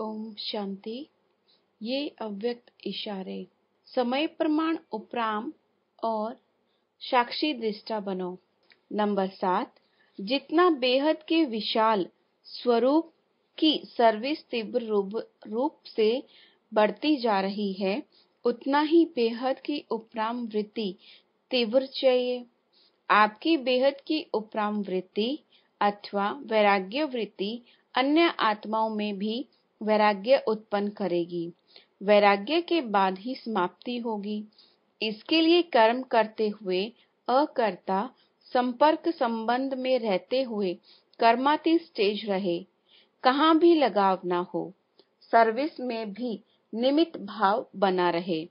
ओम शांति ये अव्यक्त इशारे समय प्रमाण उपराम और साक्षी दृष्टा बनो नंबर सात जितना बेहद के विशाल स्वरूप की सर्विस तीव्र रूप, रूप से बढ़ती जा रही है उतना ही बेहद की उपराम वृत्ति तीव्र चाहिए आपकी बेहद की उपराम वृत्ति अथवा वैराग्य वृत्ति अन्य आत्माओं में भी वैराग्य उत्पन्न करेगी वैराग्य के बाद ही समाप्ति होगी इसके लिए कर्म करते हुए अकर्ता संपर्क संबंध में रहते हुए कर्माती स्टेज रहे कहाँ भी लगाव ना हो सर्विस में भी निमित भाव बना रहे